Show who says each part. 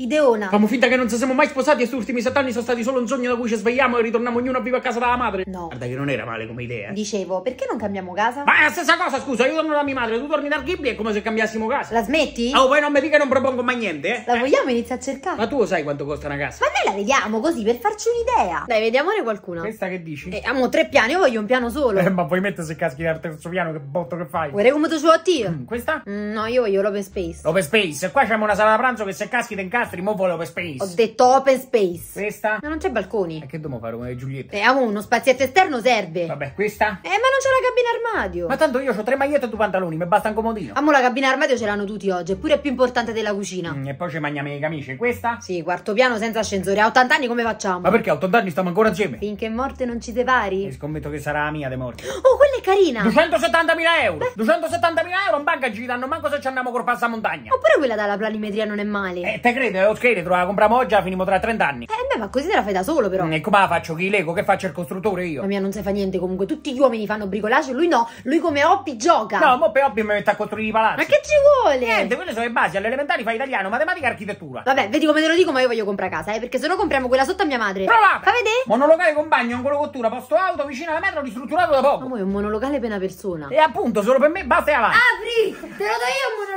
Speaker 1: Ideona. Famo finta che non ci siamo mai sposati e questi ultimi sette anni sono stati solo un sogno da cui ci svegliamo e ritorniamo ognuno a vivere a casa della madre. No. Guarda che non era male come idea. Eh. Dicevo, perché non cambiamo casa? Ma è la stessa cosa, scusa, io torno da mia madre, tu torni dal Ghibli, è come se cambiassimo casa. La smetti? Oh, poi non mi dica non propongo mai niente, eh. La vogliamo iniziare a cercare? Ma tu sai quanto costa una casa? Ma noi la vediamo così per farci un'idea. Dai, vediamone qualcuna. Questa che dici? Eh, amo tre piani, io voglio un piano solo. Eh, ma vuoi mettere se caschi dal terzo piano che botto che fai? Vorrei come tu ci a tiro. Mm, questa? Mm, no, io voglio l'open space. L'open space, qua c'è una sala da pranzo che se caschi te in casa disastri, mo vuole open space. Ho detto open space. Questa? Ma non c'è balconi. E che dobbiamo fare come Giulietta? Eh, uno spazietto esterno serve. Vabbè, questa? È eh, c'è la cabina armadio? Ma tanto io ho tre magliette e due pantaloni, mi basta un comodino. Ammo ah, la cabina armadio ce l'hanno tutti oggi, eppure è più importante della cucina. Mm, e poi ci mangiamo i camici, questa? Sì, quarto piano senza ascensore. A 80 anni come facciamo? Ma perché a 80 anni stiamo ancora insieme? Finché morte non ci separi? E scommetto che sarà la mia de morte. Oh, quella è carina! 270.000 euro! Beh. 270.000 euro in banca ci danno manco se ci andiamo col passamontagna. Oppure quella dalla planimetria non è male. Eh, te credo, lo scheletro la compriamo oggi, la finiamo tra 30 anni. Eh, beh, ma così te la fai da solo però. Mm, e come la faccio? Chi lego? Che faccio il costruttore io? Ma mia, non sai fa niente comunque. Tutti gli uomini fanno bricolage, lui no, lui come hobby gioca. No, mo per hobby mi mette a costruire i palazzi. Ma che ci vuole? Niente, quelle sono le basi, all'elementare elementari fai italiano, matematica e architettura. Vabbè, vedi come te lo dico, ma io voglio comprare casa, eh, perché se no compriamo quella sotto a mia madre. Provate! Fa vedere? Monolocale con bagno, cottura, posto auto, vicino alla metro, ristrutturato da poco. Ma è un monolocale per una persona. E appunto, solo per me basta e avanti. Apri! Te lo do io un monolocale.